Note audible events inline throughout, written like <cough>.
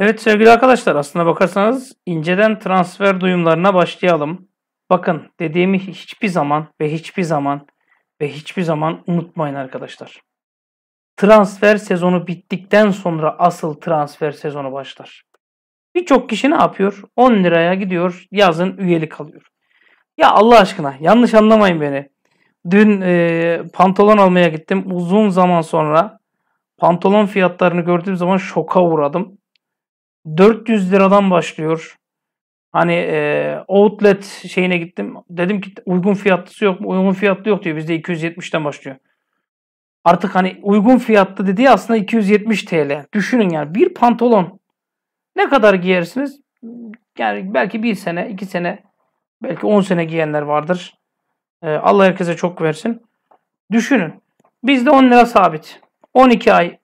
Evet sevgili arkadaşlar aslına bakarsanız inceden transfer duyumlarına başlayalım. Bakın dediğimi hiçbir zaman ve hiçbir zaman ve hiçbir zaman unutmayın arkadaşlar. Transfer sezonu bittikten sonra asıl transfer sezonu başlar. Birçok kişi ne yapıyor? 10 liraya gidiyor yazın üyelik alıyor. Ya Allah aşkına yanlış anlamayın beni. Dün e, pantolon almaya gittim. Uzun zaman sonra pantolon fiyatlarını gördüğüm zaman şoka uğradım. 400 liradan başlıyor. Hani e, outlet şeyine gittim. Dedim ki uygun fiyatlısı yok mu? Uygun fiyatlı yok diyor. Bizde 270'ten başlıyor. Artık hani uygun fiyatlı dediği aslında 270 TL. Düşünün yani bir pantolon ne kadar giyersiniz? Yani belki bir sene, iki sene, belki on sene giyenler vardır. Ee, Allah herkese çok versin. Düşünün. Bizde 10 lira sabit. 12 ay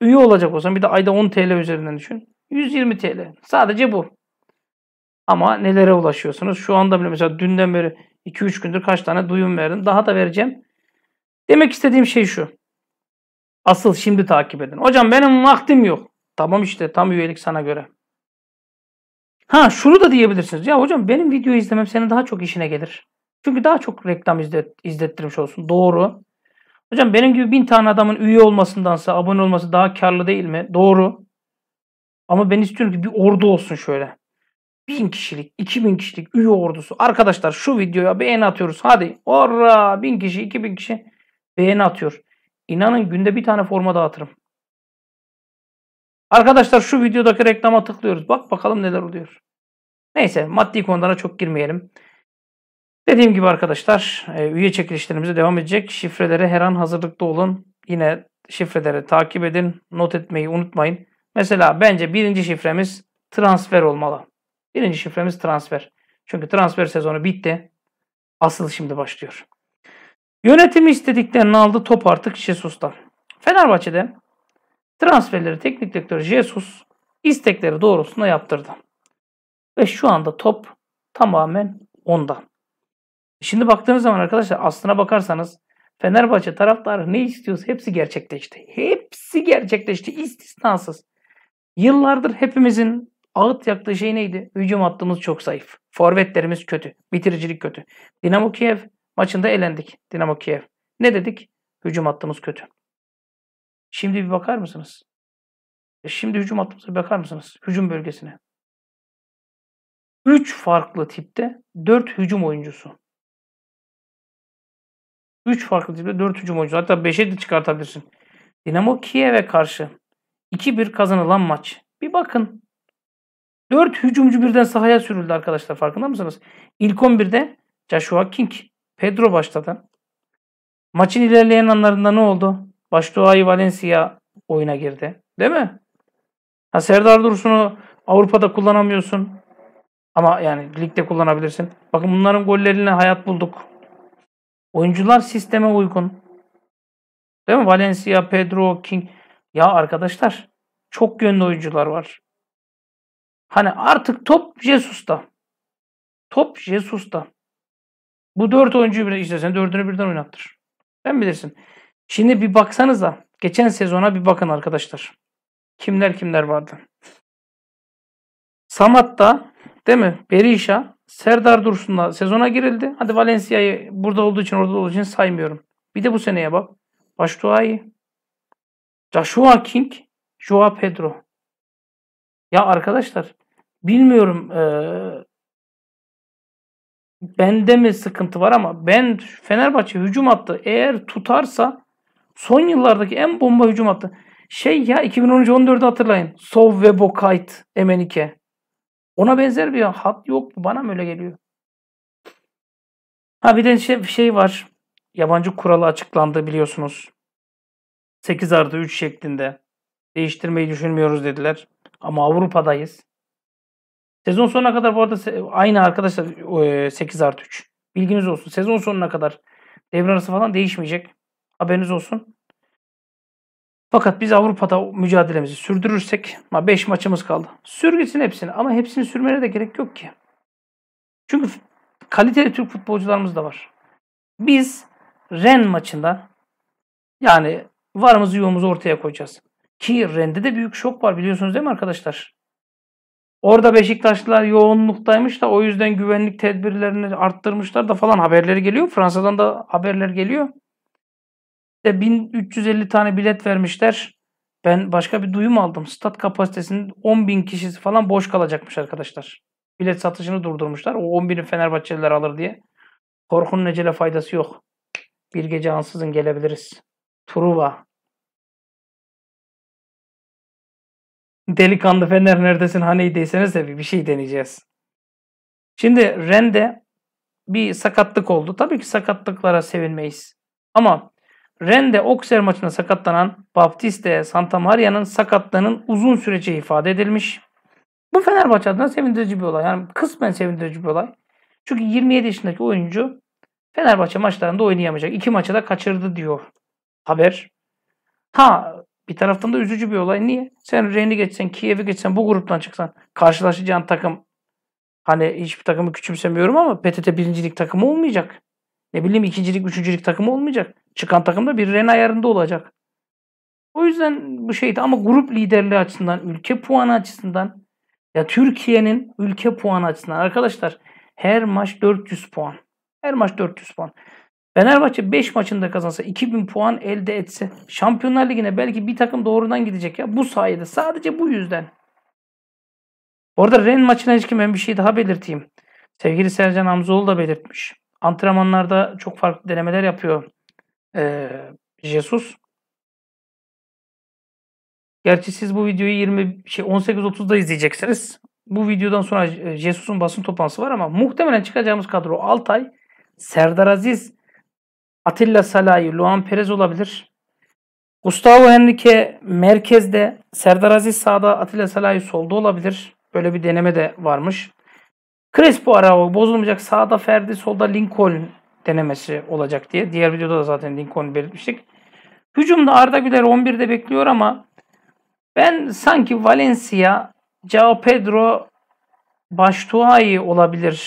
üye olacak olsam bir de ayda 10 TL üzerinden düşün. 120 TL. Sadece bu. Ama nelere ulaşıyorsunuz? Şu anda bile mesela dünden beri 2-3 gündür kaç tane duyum verdim. Daha da vereceğim. Demek istediğim şey şu. Asıl şimdi takip edin. Hocam benim vaktim yok. Tamam işte tam üyelik sana göre. Ha şunu da diyebilirsiniz. Ya hocam benim video izlemem senin daha çok işine gelir. Çünkü daha çok reklam izlet, izlettirmiş olsun. Doğru. Hocam benim gibi bin tane adamın üye olmasındansa abone olması daha karlı değil mi? Doğru. Ama ben istiyorum ki bir ordu olsun şöyle. Bin kişilik, iki bin kişilik üye ordusu. Arkadaşlar şu videoya beğeni atıyoruz. Hadi. Orra! Bin kişi, iki bin kişi beğeni atıyor. İnanın günde bir tane forma dağıtırım. Arkadaşlar şu videodaki reklama tıklıyoruz. Bak bakalım neler oluyor. Neyse maddi konulara çok girmeyelim. Dediğim gibi arkadaşlar e, üye çekilişlerimize devam edecek. Şifrelere her an hazırlıklı olun. Yine şifreleri takip edin. Not etmeyi unutmayın. Mesela bence birinci şifremiz transfer olmalı. Birinci şifremiz transfer. Çünkü transfer sezonu bitti. Asıl şimdi başlıyor. Yönetimi istediklerini aldı top artık Jesus'tan. Fenerbahçe'de transferleri teknik direktör Jesus istekleri doğrultusunda yaptırdı. Ve şu anda top tamamen onda. Şimdi baktığınız zaman arkadaşlar aslına bakarsanız Fenerbahçe taraftarı ne istiyorsa hepsi gerçekleşti. Hepsi gerçekleşti istisnasız. Yıllardır hepimizin ağıt yaktığı şey neydi? Hücum hattımız çok zayıf. Forvetlerimiz kötü. Bitiricilik kötü. Dinamo Kiev maçında elendik. Dinamo Kiev. Ne dedik? Hücum hattımız kötü. Şimdi bir bakar mısınız? E şimdi hücum hattımıza bakar mısınız? Hücum bölgesine. 3 farklı tipte 4 hücum oyuncusu. 3 farklı tipte 4 hücum oyuncusu. Hatta 5'e de çıkartabilirsin. Dinamo Kiev'e karşı 2-1 kazanılan maç. Bir bakın. 4 hücumcu birden sahaya sürüldü arkadaşlar farkında mısınız? İlk 11'de Joshua King, Pedro başladı. Maçın ilerleyen anlarında ne oldu? Başdoğa'yı Valencia oyuna girdi. Değil mi? Ha, Serdar Dursun'u Avrupa'da kullanamıyorsun. Ama yani ligde kullanabilirsin. Bakın bunların gollerine hayat bulduk. Oyuncular sisteme uygun. Değil mi? Valencia, Pedro, King. Ya arkadaşlar çok yönlü oyuncular var. Hani artık top Jesus'ta. Top Jesus'ta. Bu dört oyuncuyu bile işte sen dördünü birden oynattır. Ben bilirsin. Şimdi bir baksanıza. Geçen sezona bir bakın arkadaşlar. Kimler kimler vardı. Samat'ta değil mi? Berisha, Serdar Dursun'la sezona girildi. Hadi Valencia'yı burada olduğu için orada olduğu için saymıyorum. Bir de bu seneye bak. Baştuğa'yı. Joshua King, Joao Pedro. Ya arkadaşlar bilmiyorum e, bende mi sıkıntı var ama ben Fenerbahçe hücum attı. eğer tutarsa son yıllardaki en bomba hücum attı. Şey ya 2013-14'ü hatırlayın. Sov ve Bokayt Emenike. Ona benzer bir hat yok mu? Bana mı öyle geliyor? Ha bir de şey, şey var. Yabancı kuralı açıklandı biliyorsunuz. 8 artı 3 şeklinde değiştirmeyi düşünmüyoruz dediler. Ama Avrupa'dayız. Sezon sonuna kadar bu arada aynı arkadaşlar 8 e, artı 3. Bilginiz olsun. Sezon sonuna kadar devre arası falan değişmeyecek. Haberiniz olsun. Fakat biz Avrupa'da mücadelemizi sürdürürsek 5 maçımız kaldı. Sürgesin hepsini ama hepsini sürmene de gerek yok ki. Çünkü kaliteli Türk futbolcularımız da var. Biz Ren maçında yani varımızı yoğumuzu ortaya koyacağız. Ki Rende de büyük şok var biliyorsunuz değil mi arkadaşlar? Orada Beşiktaşlılar yoğunluktaymış da o yüzden güvenlik tedbirlerini arttırmışlar da falan haberleri geliyor. Fransa'dan da haberler geliyor. İşte 1350 tane bilet vermişler. Ben başka bir duyum aldım. Stat kapasitesinin 10 bin kişisi falan boş kalacakmış arkadaşlar. Bilet satışını durdurmuşlar. O 10 bini Fenerbahçeliler alır diye. Korkunun necele faydası yok. Bir gece ansızın gelebiliriz. Truva. Delikanlı Fener neredesin hani değilseniz de bir şey deneyeceğiz. Şimdi Rende bir sakatlık oldu. Tabii ki sakatlıklara sevinmeyiz. Ama Rende Oxer maçına sakatlanan Baptiste Santa Maria'nın sakatlığının uzun süreceği ifade edilmiş. Bu Fenerbahçe adına sevindirici bir olay. Yani kısmen sevindirici bir olay. Çünkü 27 yaşındaki oyuncu Fenerbahçe maçlarında oynayamayacak. İki maçı da kaçırdı diyor haber. Ha bir taraftan da üzücü bir olay. Niye? Sen Ren'i geçsen, Kiev'i geçsen, bu gruptan çıksan karşılaşacağın takım hani hiçbir takımı küçümsemiyorum ama PTT birincilik takımı olmayacak. Ne bileyim ikincilik, üçüncülük takımı olmayacak. Çıkan takım da bir Ren ayarında olacak. O yüzden bu şeydi ama grup liderliği açısından, ülke puanı açısından ya Türkiye'nin ülke puanı açısından arkadaşlar her maç 400 puan. Her maç 400 puan. Fenerbahçe 5 maçında kazansa 2000 puan elde etse Şampiyonlar Ligi'ne belki bir takım doğrudan gidecek ya bu sayede sadece bu yüzden. Orada Ren maçına ilişkin ben bir şey daha belirteyim. Sevgili Sercan Hamzoğlu da belirtmiş. Antrenmanlarda çok farklı denemeler yapıyor ee, Jesus. Gerçi siz bu videoyu 20 şey 18.30'da izleyeceksiniz. Bu videodan sonra e, Jesus'un basın toplantısı var ama muhtemelen çıkacağımız kadro Altay, Serdar Aziz, Atilla Salahi, Luan Perez olabilir. Gustavo Henrique merkezde, Serdar Aziz sağda, Atilla Salahi solda olabilir. Böyle bir deneme de varmış. Crespo Arao bozulmayacak. Sağda Ferdi, solda Lincoln denemesi olacak diye. Diğer videoda da zaten Lincoln'u belirtmiştik. Hücumda Arda Güler 11'de bekliyor ama ben sanki Valencia, Cao Pedro, Baştuğay olabilir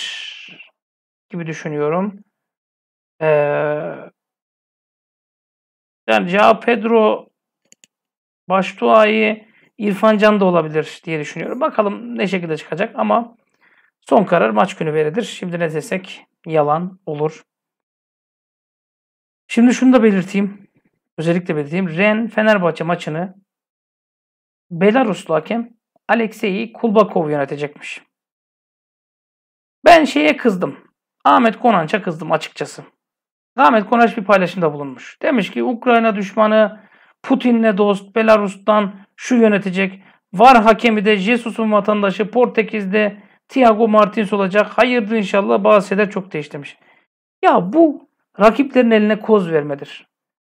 gibi düşünüyorum. Ee, yani Cao Pedro Baştuay'ı İrfan Can da olabilir diye düşünüyorum. Bakalım ne şekilde çıkacak ama son karar maç günü verilir. Şimdi ne desek yalan olur. Şimdi şunu da belirteyim. Özellikle belirteyim. Ren Fenerbahçe maçını Belaruslu hakem Alexey Kulbakov yönetecekmiş. Ben şeye kızdım. Ahmet Konanç'a kızdım açıkçası. Rahmet Konaş bir paylaşımda bulunmuş. Demiş ki Ukrayna düşmanı Putin'le dost Belarus'tan şu yönetecek. Var hakemi de Jesus'un vatandaşı Portekiz'de Thiago Martins olacak. Hayırdır inşallah bazı şeyler çok değişti Ya bu rakiplerin eline koz vermedir.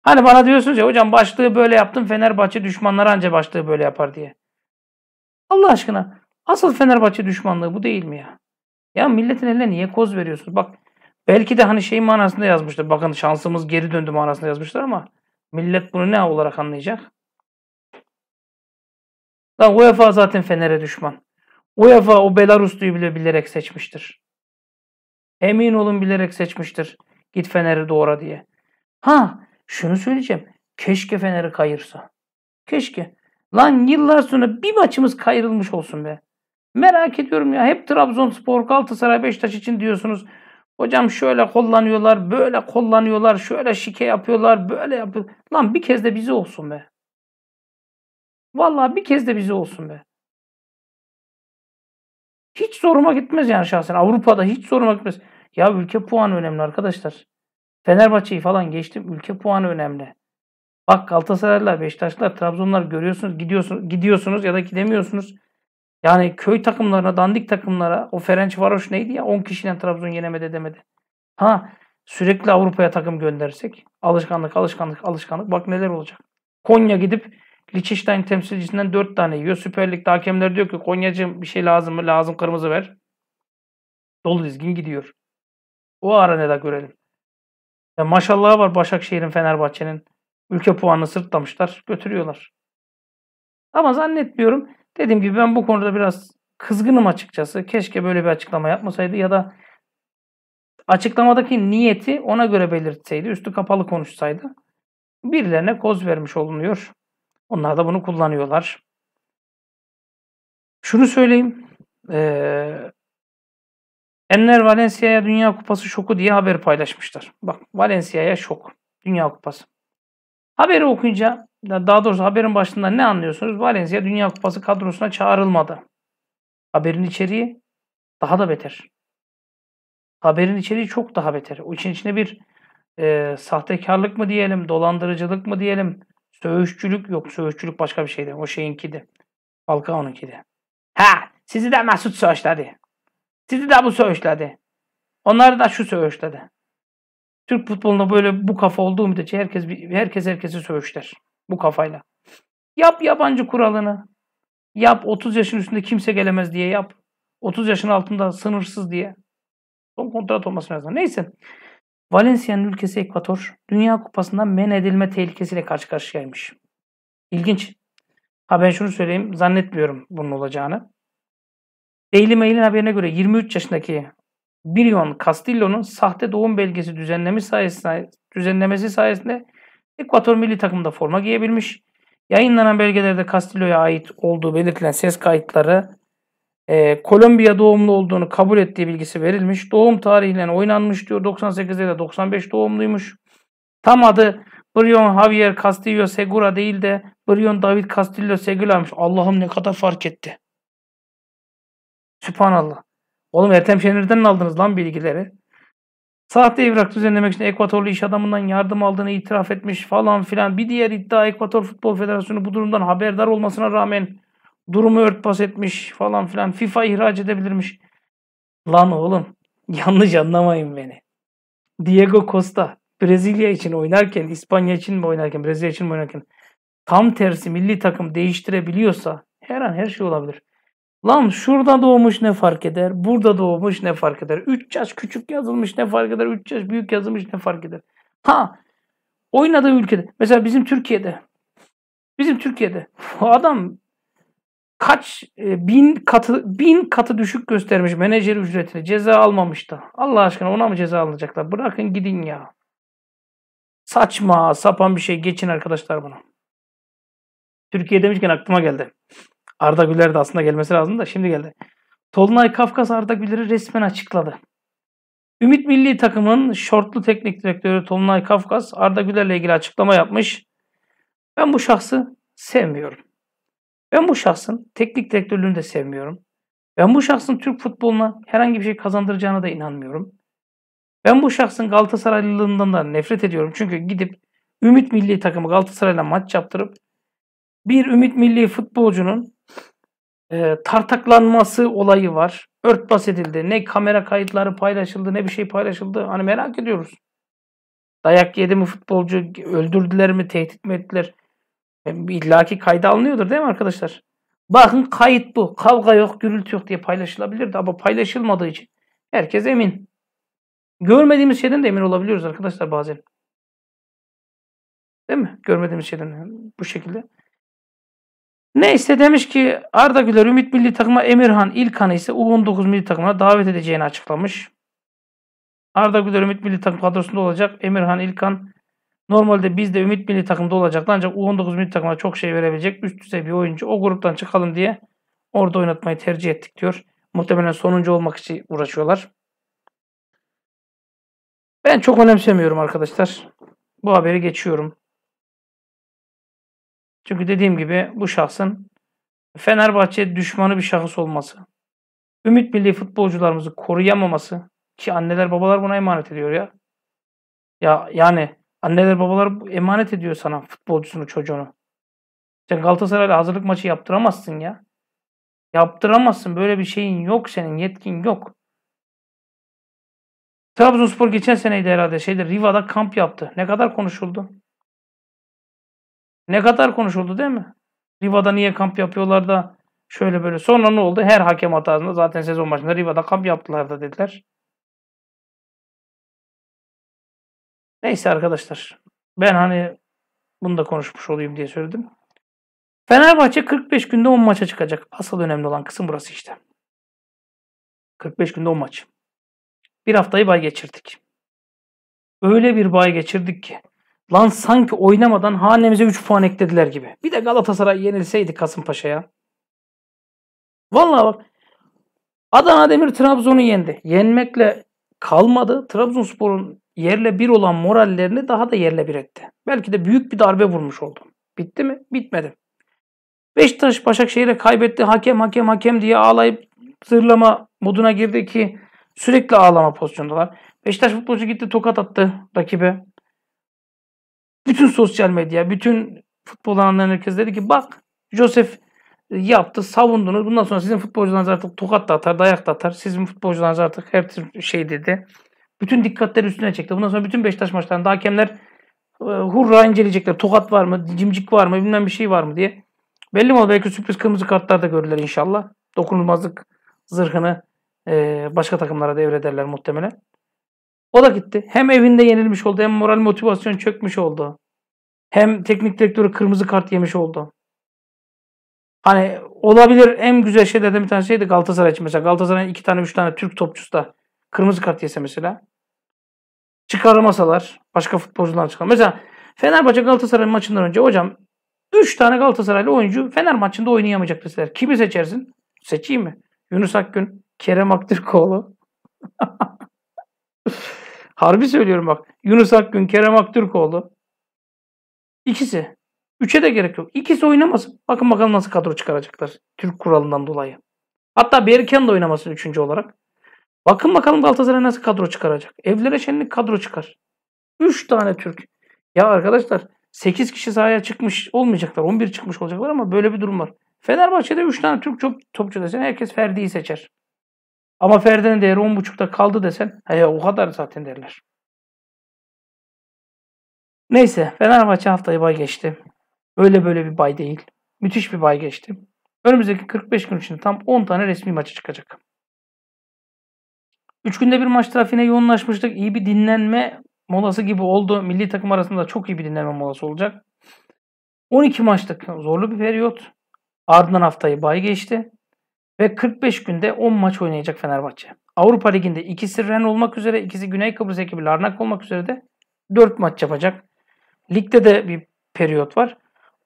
Hani bana diyorsunuz ya hocam başlığı böyle yaptım Fenerbahçe düşmanları anca başlığı böyle yapar diye. Allah aşkına asıl Fenerbahçe düşmanlığı bu değil mi ya? Ya milletin eline niye koz veriyorsunuz? Bak Belki de hani şey manasında yazmıştır. Bakın şansımız geri döndü manasında yazmışlar ama millet bunu ne olarak anlayacak? Lan UEFA zaten Fener'e düşman. UEFA o Belaruslu'yu bile bilerek seçmiştir. Emin olun bilerek seçmiştir. Git Fener'i doğra diye. Ha şunu söyleyeceğim. Keşke Fener'i kayırsa. Keşke. Lan yıllar sonra bir maçımız kayırılmış olsun be. Merak ediyorum ya. Hep Trabzonspor, Galatasaray, Beşiktaş için diyorsunuz. Hocam şöyle kullanıyorlar, böyle kullanıyorlar, şöyle şike yapıyorlar, böyle yapıyorlar. Lan bir kez de bize olsun be. Vallahi bir kez de bize olsun be. Hiç zoruma gitmez yani şahsen. Avrupa'da hiç zoruma gitmez. Ya ülke puanı önemli arkadaşlar. Fenerbahçe'yi falan geçtim. Ülke puanı önemli. Bak Galatasaraylılar, Beşiktaşlılar, Trabzonlar görüyorsunuz, gidiyorsunuz, gidiyorsunuz ya da gidemiyorsunuz. Yani köy takımlarına, dandik takımlara o Ferenc Varoş neydi ya 10 kişiden Trabzon yenemedi demedi. Ha sürekli Avrupa'ya takım göndersek alışkanlık alışkanlık alışkanlık bak neler olacak. Konya gidip Liechtenstein temsilcisinden 4 tane yiyor. Süper Lig'de hakemler diyor ki Konya'cığım bir şey lazım mı? Lazım kırmızı ver. Dolu dizgin gidiyor. O ara ne de görelim. Ya maşallah var Başakşehir'in, Fenerbahçe'nin. Ülke puanını sırtlamışlar. Götürüyorlar. Ama zannetmiyorum Dediğim gibi ben bu konuda biraz kızgınım açıkçası. Keşke böyle bir açıklama yapmasaydı ya da açıklamadaki niyeti ona göre belirtseydi, üstü kapalı konuşsaydı birilerine koz vermiş olunuyor. Onlar da bunu kullanıyorlar. Şunu söyleyeyim. Ee, Enner Valencia'ya Dünya Kupası şoku diye haber paylaşmışlar. Bak Valencia'ya şok. Dünya Kupası. Haberi okuyunca daha doğrusu haberin başında ne anlıyorsunuz? Valencia Dünya Kupası kadrosuna çağrılmadı. Haberin içeriği daha da beter. Haberin içeriği çok daha beter. O için içine bir e, sahtekarlık mı diyelim, dolandırıcılık mı diyelim, söğüşçülük yok. Söğüşçülük başka bir şeydi. O şeyinki de, onunki de. Ha sizi de Mesut söğüşledi. Sizi de bu söğüşledi. Onları da şu söğüşledi. Türk futboluna böyle bu kafa olduğu müddetçe herkes herkes herkesi sövüşler bu kafayla. Yap yabancı kuralını. Yap 30 yaşın üstünde kimse gelemez diye yap. 30 yaşın altında sınırsız diye. Son kontrat olması lazım. Neyse. Valencia'nın ülkesi Ekvator, Dünya Kupasında men edilme tehlikesiyle karşı karşıyaymış. İlginç. Ha ben şunu söyleyeyim, zannetmiyorum bunun olacağını. Daily Mail'in haberine göre 23 yaşındaki Brion Castillo'nun sahte doğum belgesi düzenlemesi sayesinde, düzenlemesi sayesinde Ekvator milli takımda forma giyebilmiş. Yayınlanan belgelerde Castillo'ya ait olduğu belirtilen ses kayıtları e, Kolombiya doğumlu olduğunu kabul ettiği bilgisi verilmiş. Doğum tarihiyle oynanmış diyor. 98'de de 95 doğumluymuş. Tam adı Brion Javier Castillo Segura değil de Brion David Castillo Segura'mış. Allah'ım ne kadar fark etti. Sübhanallah. Oğlum Ertem Şener'den mi aldınız lan bilgileri? Sahte evrak düzenlemek için Ekvatorlu iş adamından yardım aldığını itiraf etmiş falan filan. Bir diğer iddia Ekvator Futbol Federasyonu bu durumdan haberdar olmasına rağmen durumu örtbas etmiş falan filan. FIFA ihraç edebilirmiş. Lan oğlum <laughs> yanlış anlamayın beni. Diego Costa Brezilya için oynarken, İspanya için mi oynarken, Brezilya için mi oynarken tam tersi milli takım değiştirebiliyorsa her an her şey olabilir. Lan şurada doğmuş ne fark eder? Burada doğmuş ne fark eder? 3 yaş küçük yazılmış ne fark eder? 3 yaş büyük yazılmış ne fark eder? Ha oynadığı ülkede. Mesela bizim Türkiye'de. Bizim Türkiye'de. Adam kaç e, bin katı bin katı düşük göstermiş menajer ücretini. Ceza almamış da. Allah aşkına ona mı ceza alınacaklar? Bırakın gidin ya. Saçma sapan bir şey geçin arkadaşlar buna. Türkiye demişken aklıma geldi. Arda Güler de aslında gelmesi lazım da şimdi geldi. Tolunay Kafkas Arda Güler'i resmen açıkladı. Ümit Milli Takım'ın şortlu teknik direktörü Tolunay Kafkas Arda Güler'le ilgili açıklama yapmış. Ben bu şahsı sevmiyorum. Ben bu şahsın teknik direktörlüğünü de sevmiyorum. Ben bu şahsın Türk futboluna herhangi bir şey kazandıracağına da inanmıyorum. Ben bu şahsın Galatasaraylılığından da nefret ediyorum. Çünkü gidip Ümit Milli Takımı Galatasaray'la maç yaptırıp bir Ümit Milli futbolcunun e, tartaklanması olayı var. Örtbas edildi. Ne kamera kayıtları paylaşıldı ne bir şey paylaşıldı. Hani merak ediyoruz. Dayak yedi mi futbolcu? Öldürdüler mi? Tehdit mi ettiler? İlla ki kayda alınıyordur değil mi arkadaşlar? Bakın kayıt bu. Kavga yok, gürültü yok diye paylaşılabilirdi ama paylaşılmadığı için herkes emin. Görmediğimiz şeyden de emin olabiliyoruz arkadaşlar bazen. Değil mi? Görmediğimiz şeyden bu şekilde. Neyse demiş ki Arda Güler Ümit Milli Takım'a Emirhan İlkan'ı ise U19 Milli Takıma davet edeceğini açıklamış. Arda Güler Ümit Milli Takım kadrosunda olacak. Emirhan İlkan normalde bizde Ümit Milli Takım'da olacaktı ancak U19 Milli Takım'a çok şey verebilecek üst düzey bir oyuncu. O gruptan çıkalım diye orada oynatmayı tercih ettik diyor. Muhtemelen sonuncu olmak için uğraşıyorlar. Ben çok önemsemiyorum arkadaşlar. Bu haberi geçiyorum. Çünkü dediğim gibi bu şahsın Fenerbahçe düşmanı bir şahıs olması, Ümit Milli futbolcularımızı koruyamaması ki anneler babalar buna emanet ediyor ya. Ya yani anneler babalar emanet ediyor sana futbolcusunu çocuğunu. Sen Galatasaray'la hazırlık maçı yaptıramazsın ya. Yaptıramazsın. Böyle bir şeyin yok senin. Yetkin yok. Trabzonspor geçen seneydi herhalde şeyde Riva'da kamp yaptı. Ne kadar konuşuldu. Ne kadar konuşuldu değil mi? Riva'da niye kamp yapıyorlar da şöyle böyle. Sonra ne oldu? Her hakem hatasında zaten sezon başında Riva'da kamp yaptılar da dediler. Neyse arkadaşlar. Ben hani bunu da konuşmuş olayım diye söyledim. Fenerbahçe 45 günde 10 maça çıkacak. Asıl önemli olan kısım burası işte. 45 günde 10 maç. Bir haftayı bay geçirdik. Öyle bir bay geçirdik ki Lan sanki oynamadan hanemize 3 puan eklediler gibi. Bir de Galatasaray yenilseydi Kasımpaşa'ya. Vallahi bak Adana Demir Trabzon'u yendi. Yenmekle kalmadı. Trabzonspor'un yerle bir olan morallerini daha da yerle bir etti. Belki de büyük bir darbe vurmuş oldum. Bitti mi? Bitmedi. Beşiktaş Başakşehir'e kaybetti. Hakem hakem hakem diye ağlayıp zırlama moduna girdi ki sürekli ağlama pozisyondalar. Beşiktaş futbolcu gitti tokat attı rakibe. Bütün sosyal medya, bütün futbol alanlarının herkes dedi ki bak Josef e, yaptı, savundunuz. Bundan sonra sizin futbolcularınız artık tokat da atar, dayak da atar. Sizin futbolcularınız artık her tür şey dedi. Bütün dikkatleri üstüne çekti. Bundan sonra bütün Beşiktaş maçlarında hakemler e, hurra inceleyecekler. Tokat var mı, cimcik var mı, bilmem bir şey var mı diye. Belli mi oldu? Belki sürpriz kırmızı kartlar da görürler inşallah. Dokunulmazlık zırhını e, başka takımlara devrederler muhtemelen. O da gitti. Hem evinde yenilmiş oldu hem moral motivasyon çökmüş oldu. Hem teknik direktörü kırmızı kart yemiş oldu. Hani olabilir en güzel şeylerden bir tane şeydi Galatasaray için mesela. Galatasaray'ın iki tane üç tane Türk topçusu da kırmızı kart yese mesela. Çıkaramasalar başka futbolcular çıkar. Mesela Fenerbahçe Galatasaray maçından önce hocam 3 tane Galatasaraylı oyuncu Fener maçında oynayamayacak deseler. Kimi seçersin? Seçeyim mi? Yunus Akgün, Kerem Aktürkoğlu. <laughs> Harbi söylüyorum bak. Yunus Akgün, Kerem Aktürkoğlu. İkisi. Üçe de gerek yok. İkisi oynamasın. Bakın bakalım nasıl kadro çıkaracaklar. Türk kuralından dolayı. Hatta Berken de oynamasın üçüncü olarak. Bakın bakalım Galatasaray nasıl kadro çıkaracak. Evlere şenlik kadro çıkar. Üç tane Türk. Ya arkadaşlar 8 kişi sahaya çıkmış olmayacaklar. 11 çıkmış olacaklar ama böyle bir durum var. Fenerbahçe'de 3 tane Türk çok topçu desen herkes Ferdi'yi seçer. Ama Ferdi'nin değeri 10.5'ta kaldı desen he o kadar zaten derler. Neyse Fenerbahçe haftayı bay geçti. Öyle böyle bir bay değil. Müthiş bir bay geçti. Önümüzdeki 45 gün içinde tam 10 tane resmi maçı çıkacak. 3 günde bir maç trafiğine yoğunlaşmıştık. İyi bir dinlenme molası gibi oldu. Milli takım arasında çok iyi bir dinlenme molası olacak. 12 maçlık zorlu bir periyot. Ardından haftayı bay geçti. Ve 45 günde 10 maç oynayacak Fenerbahçe. Avrupa Ligi'nde ikisi Ren olmak üzere, ikisi Güney Kıbrıs ekibi Larnak olmak üzere de 4 maç yapacak. Ligde de bir periyot var.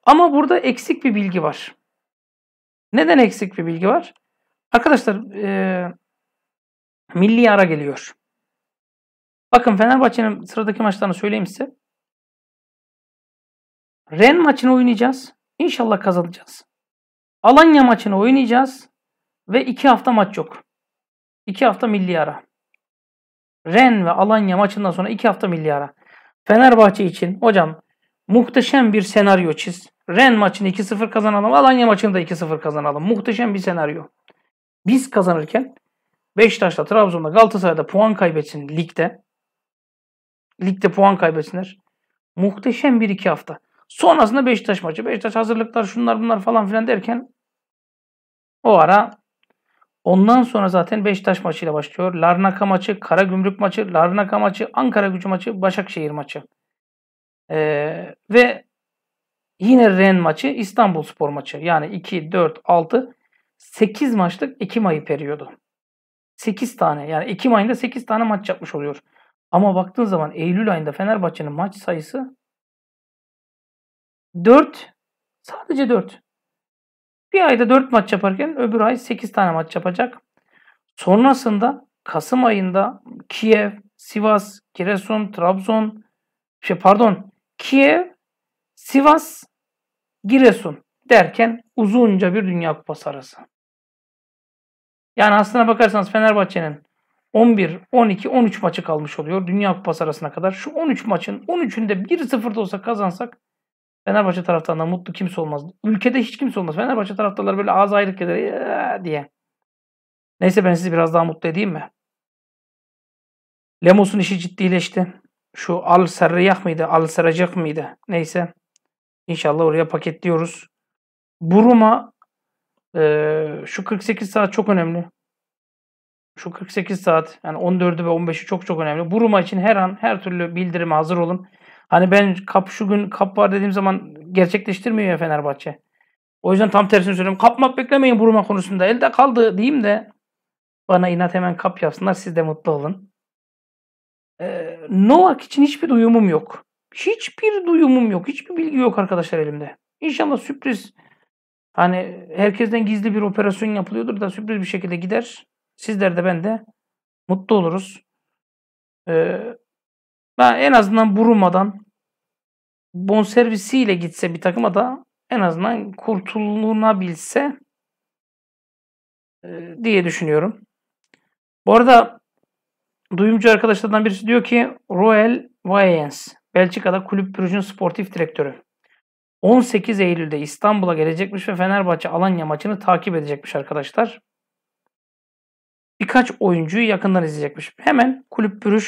Ama burada eksik bir bilgi var. Neden eksik bir bilgi var? Arkadaşlar ee, milli ara geliyor. Bakın Fenerbahçe'nin sıradaki maçlarını söyleyeyim size. Ren maçını oynayacağız. İnşallah kazanacağız. Alanya maçını oynayacağız. Ve 2 hafta maç yok. 2 hafta milli ara. Ren ve Alanya maçından sonra 2 hafta milli ara. Fenerbahçe için hocam muhteşem bir senaryo çiz. Ren maçını 2-0 kazanalım. Alanya maçını da 2-0 kazanalım. Muhteşem bir senaryo. Biz kazanırken Beşiktaş'ta, Trabzon'da, Galatasaray'da puan kaybetsin ligde. Ligde puan kaybetsinler. Muhteşem bir iki hafta. Sonrasında Beşiktaş maçı. Beşiktaş hazırlıklar şunlar bunlar falan filan derken o ara Ondan sonra zaten Beşiktaş maçıyla başlıyor. Larnaka maçı, Karagümrük maçı, Larnaka maçı, Ankara gücü maçı, Başakşehir maçı. Ee, ve yine Ren maçı, İstanbul Spor maçı. Yani 2, 4, 6, 8 maçlık Ekim ayı periyodu. 8 tane yani Ekim ayında 8 tane maç yapmış oluyor. Ama baktığın zaman Eylül ayında Fenerbahçe'nin maç sayısı 4 sadece 4. Bir ayda 4 maç yaparken öbür ay 8 tane maç yapacak. Sonrasında Kasım ayında Kiev, Sivas, Giresun, Trabzon, şey pardon Kiev, Sivas, Giresun derken uzunca bir Dünya Kupası arası. Yani aslına bakarsanız Fenerbahçe'nin 11, 12, 13 maçı kalmış oluyor Dünya Kupası arasına kadar. Şu 13 maçın 13'ünde 1-0 da olsa kazansak Fenerbahçe taraftarından mutlu kimse olmaz. Ülkede hiç kimse olmaz. Fenerbahçe taraftarları böyle ağız ayrık eder ee diye. Neyse ben sizi biraz daha mutlu edeyim mi? Lemos'un işi ciddileşti. Şu Al Serriyah mıydı? Al Seracak mıydı? Neyse. İnşallah oraya paketliyoruz. Buruma e, şu 48 saat çok önemli. Şu 48 saat yani 14'ü ve 15'i çok çok önemli. Buruma için her an her türlü bildirime hazır olun. Hani ben kap şu gün kap var dediğim zaman gerçekleştirmiyor ya Fenerbahçe. O yüzden tam tersini söylüyorum. Kapmak beklemeyin Buruma konusunda. Elde kaldı diyeyim de bana inat hemen kap yapsınlar. Siz de mutlu olun. Ee, Novak için hiçbir duyumum yok. Hiçbir duyumum yok. Hiçbir bilgi yok arkadaşlar elimde. İnşallah sürpriz hani herkesten gizli bir operasyon yapılıyordur da sürpriz bir şekilde gider. Sizler de ben de mutlu oluruz. Ee, daha en azından burulmadan bonservisiyle gitse bir takıma da en azından kurtulunabilse e, diye düşünüyorum. Bu arada duyumcu arkadaşlardan birisi diyor ki Roel Wayens, Belçika'da Kulüp Brugge'nin sportif direktörü. 18 Eylül'de İstanbul'a gelecekmiş ve Fenerbahçe Alanya maçını takip edecekmiş arkadaşlar. Birkaç oyuncuyu yakından izleyecekmiş. Hemen Kulüp Brugge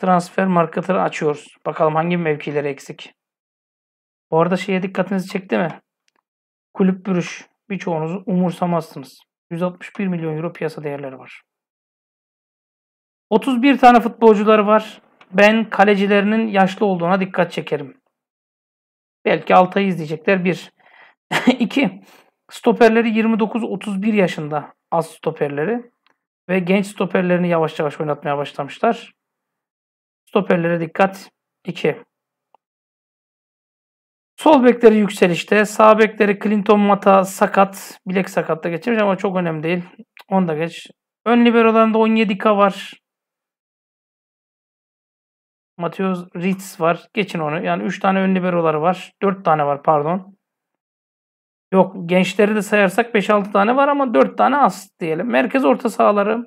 Transfer market'ı açıyoruz. Bakalım hangi mevkileri eksik. Bu arada şeye dikkatinizi çekti mi? Kulüp bürüş. Birçoğunuzu umursamazsınız. 161 milyon euro piyasa değerleri var. 31 tane futbolcuları var. Ben kalecilerinin yaşlı olduğuna dikkat çekerim. Belki Altay'ı izleyecekler. 1. 2. <laughs> Stoperleri 29-31 yaşında az stoperleri ve genç stoperlerini yavaş yavaş oynatmaya başlamışlar. Stoperlere dikkat. 2. Sol bekleri yükselişte. Sağ bekleri Clinton Mata sakat. Bilek sakatla geçirmiş ama çok önemli değil. Onu da geç. Ön liberolarında 17K var. Mateus Ritz var. Geçin onu. Yani 3 tane ön liberoları var. 4 tane var pardon. Yok gençleri de sayarsak 5-6 tane var ama 4 tane az diyelim. Merkez orta sahaları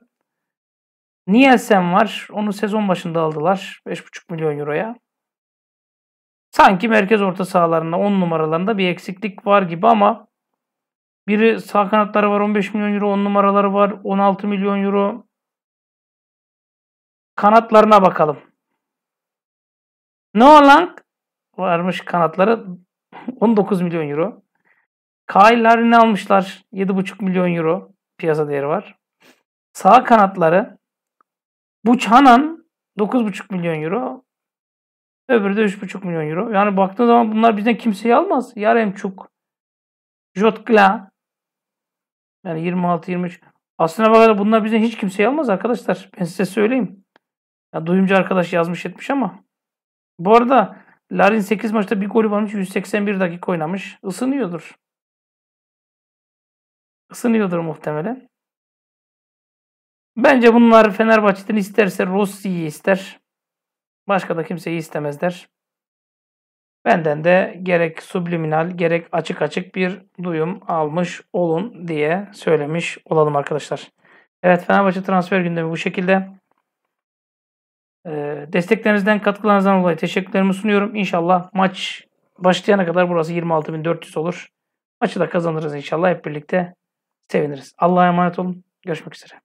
Nielsen var. Onu sezon başında aldılar. 5,5 milyon euroya. Sanki merkez orta sahalarında 10 numaralarında bir eksiklik var gibi ama biri sağ kanatları var 15 milyon euro, 10 numaraları var 16 milyon euro. Kanatlarına bakalım. Noah varmış kanatları 19 <laughs> milyon euro. Kyle Larin'i almışlar 7,5 milyon euro piyasa değeri var. Sağ kanatları bu Canan 9,5 milyon euro. Öbürü de 3,5 milyon euro. Yani baktığın zaman bunlar bizden kimseyi almaz. Yaremçuk, Jotkla yani 26-23. Aslına bakarak bunlar bizden hiç kimseyi almaz arkadaşlar. Ben size söyleyeyim. Ya duyumcu arkadaş yazmış etmiş ama. Bu arada Larin 8 maçta bir golü varmış. 181 dakika oynamış. Isınıyordur. Isınıyordur muhtemelen. Bence bunlar Fenerbahçe'den isterse Rossi'yi ister. Başka da kimseyi istemezler. Benden de gerek subliminal gerek açık açık bir duyum almış olun diye söylemiş olalım arkadaşlar. Evet Fenerbahçe transfer gündemi bu şekilde. Ee, desteklerinizden katkılarınızdan dolayı teşekkürlerimi sunuyorum. İnşallah maç başlayana kadar burası 26.400 olur. Maçı da kazanırız inşallah. Hep birlikte seviniriz. Allah'a emanet olun. Görüşmek üzere.